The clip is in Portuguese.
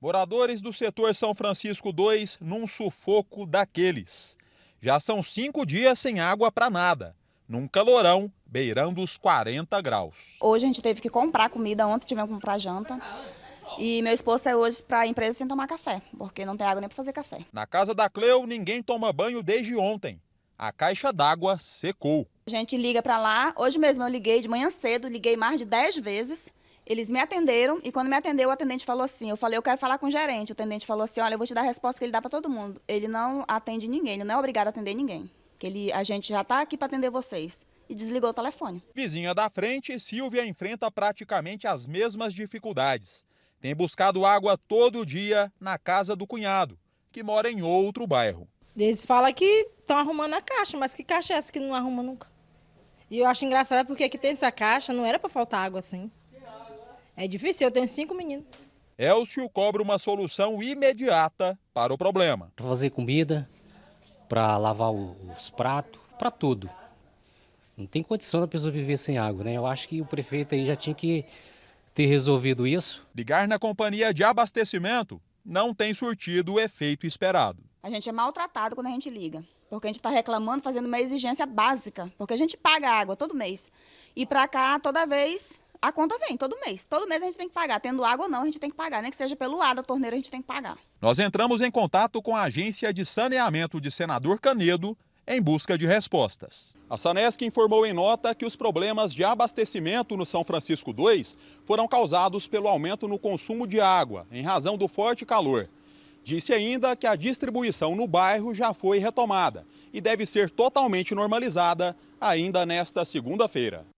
Moradores do setor São Francisco 2 num sufoco daqueles. Já são cinco dias sem água para nada, num calorão beirando os 40 graus. Hoje a gente teve que comprar comida, ontem tivemos que comprar janta. E meu esposo saiu é hoje para a empresa sem tomar café, porque não tem água nem para fazer café. Na casa da Cleu, ninguém toma banho desde ontem. A caixa d'água secou. A gente liga para lá. Hoje mesmo eu liguei de manhã cedo, liguei mais de 10 vezes. Eles me atenderam e quando me atendeu, o atendente falou assim: eu falei, eu quero falar com o gerente. O atendente falou assim: olha, eu vou te dar a resposta que ele dá para todo mundo. Ele não atende ninguém, ele não é obrigado a atender ninguém. Que ele, a gente já está aqui para atender vocês. E desligou o telefone. Vizinha da frente, Silvia enfrenta praticamente as mesmas dificuldades. Tem buscado água todo dia na casa do cunhado, que mora em outro bairro. Eles falam que estão arrumando a caixa, mas que caixa é essa que não arruma nunca? E eu acho engraçado porque aqui tem essa caixa, não era para faltar água assim. É difícil, eu tenho cinco meninos. Elcio cobra uma solução imediata para o problema. Para fazer comida, para lavar os pratos, para tudo. Não tem condição da pessoa viver sem água, né? Eu acho que o prefeito aí já tinha que ter resolvido isso. Ligar na companhia de abastecimento não tem surtido o efeito esperado. A gente é maltratado quando a gente liga, porque a gente está reclamando, fazendo uma exigência básica, porque a gente paga água todo mês. E para cá, toda vez, a conta vem todo mês. Todo mês a gente tem que pagar. Tendo água ou não, a gente tem que pagar. Nem que seja pelo ar da torneira, a gente tem que pagar. Nós entramos em contato com a agência de saneamento de Senador Canedo em busca de respostas. A Sanesc informou em nota que os problemas de abastecimento no São Francisco 2 foram causados pelo aumento no consumo de água, em razão do forte calor. Disse ainda que a distribuição no bairro já foi retomada e deve ser totalmente normalizada ainda nesta segunda-feira.